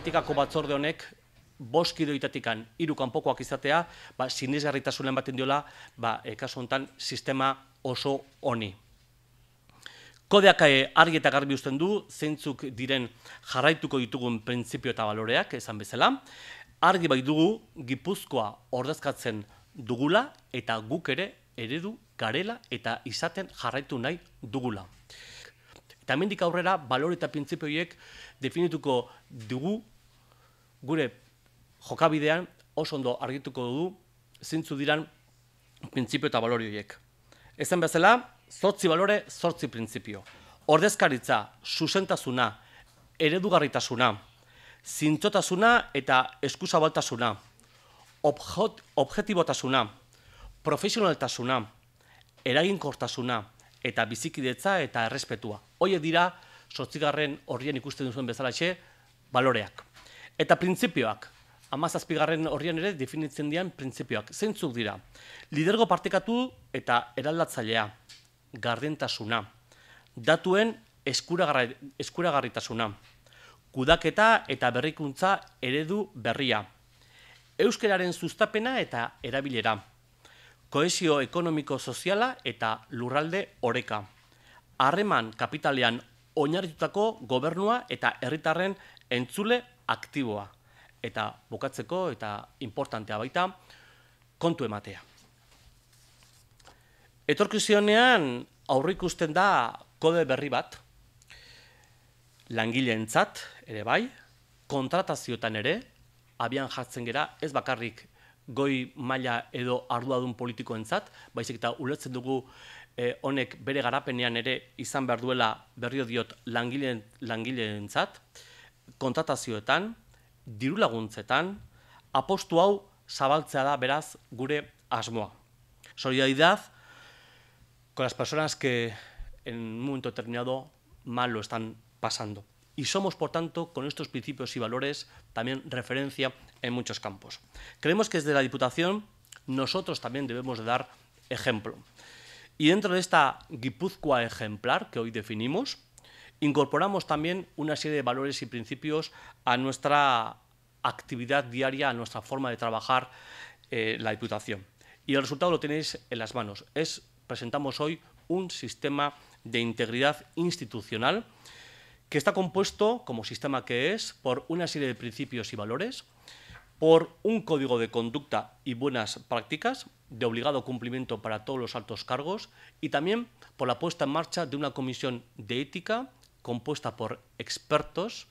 etikako batzorde honek boski doitatikan hiru kanpokoak izatea, ba sinesgarritasunen baten diola, ba eh, kasu hontan sistema oso honi. Kodeak eh, argi eta garbi uzten du zeintzuk diren jarraituko ditugun printzipio eta baloreak, esan bezala, argi bai dugu Gipuzkoa ordezkatzen dugula eta guk ere eredu garela eta izaten jarraitu nahi dugula. Eta mendik aurrera, balore eta pintzipioiek definituko dugu gure jokabidean oso ondo argituko dugu zintzu diran printzipio eta balori horiek. Ezen bezala, zortzi balore, zortzi printzipio. Ordezkaritza, susentazuna, eredugarritasuna, zintzotazuna eta eskusabaltasuna, objot, objetibotasuna, profesionaltasuna, eraginkortasuna, eta bizikidetza eta errespetua. Hoie dira, zortzigarren horrien ikusten duzuen bezalaxe, baloreak. Eta printzipioak, amazazpigarren horrian ere definitzen dian printzipioak. Zeintzuk dira? Lidergo partekatu eta eraldatzailea, gardentasuna, datuen eskuragarritasuna, kudaketa eta berrikuntza eredu berria, euskeraren zuztapena eta erabilera, koesio ekonomiko-soziala eta lurralde oreka, harreman kapitalean oinarritutako gobernua eta herritarren entzule aktiboa eta bukatzeko eta importantea baita kontu ematea. Etorkizionean aurrikusten da kode berri bat, langileentzat ere bai, kontratazioetan ere, abian jartzen gera ez bakarrik goi maila edo arduadun politikoentzat, baizik eta ulertzen dugu e, honek bere garapenean ere izan behar duela berrio diot langileentzat, langile kontratazioetan, diru laguntzetan, apostu hau zabaltzea da gure asmoa. Solidaridad con las personas que en un momento determinado mal lo están pasando. Y somos, por tanto, con estos principios y valores también referencia en muchos campos. Creemos que desde la Diputación nosotros también debemos dar ejemplo. Y dentro de esta Guipúzcoa ejemplar que hoy definimos, incorporamos también una serie de valores y principios a nuestra actividad diaria, a nuestra forma de trabajar eh, la Diputación. Y el resultado lo tenéis en las manos. Es, presentamos hoy un sistema de integridad institucional que está compuesto, como sistema que es, por una serie de principios y valores, por un código de conducta y buenas prácticas de obligado cumplimiento para todos los altos cargos y también por la puesta en marcha de una comisión de ética compuesta por expertos,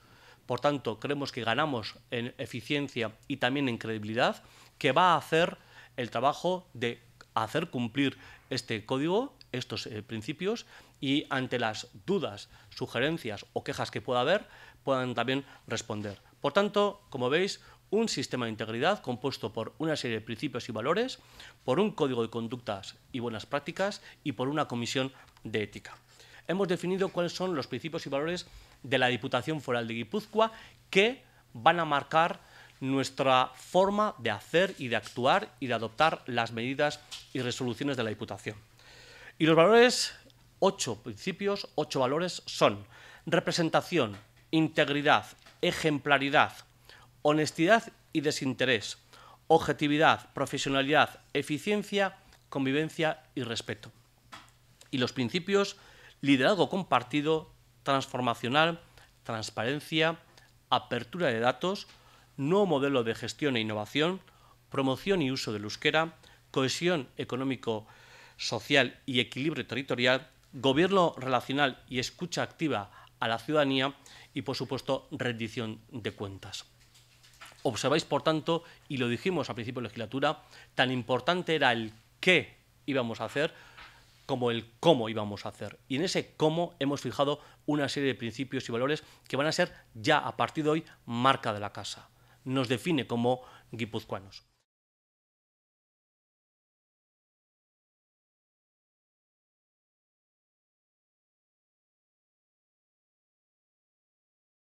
por tanto creemos que ganamos en eficiencia y también en credibilidad, que va a hacer el trabajo de hacer cumplir este código, estos eh, principios, y ante las dudas, sugerencias o quejas que pueda haber, puedan también responder. Por tanto, como veis, un sistema de integridad compuesto por una serie de principios y valores, por un código de conductas y buenas prácticas y por una comisión de ética hemos definido cuáles son los principios y valores de la Diputación Foral de Guipúzcoa que van a marcar nuestra forma de hacer y de actuar y de adoptar las medidas y resoluciones de la Diputación. Y los valores, ocho principios, ocho valores son representación, integridad, ejemplaridad, honestidad y desinterés, objetividad, profesionalidad, eficiencia, convivencia y respeto. Y los principios liderazgo compartido, transformacional, transparencia, apertura de datos, nuevo modelo de gestión e innovación, promoción y uso del euskera, cohesión económico, social y equilibrio territorial, gobierno relacional y escucha activa a la ciudadanía y, por supuesto, rendición de cuentas. Observáis, por tanto, y lo dijimos al principio de legislatura, tan importante era el qué íbamos a hacer como el cómo íbamos a hacer. Y en ese cómo hemos fijado una serie de principios y valores que van a ser ya a partir de hoy marca de la casa. Nos define como guipuzcoanos.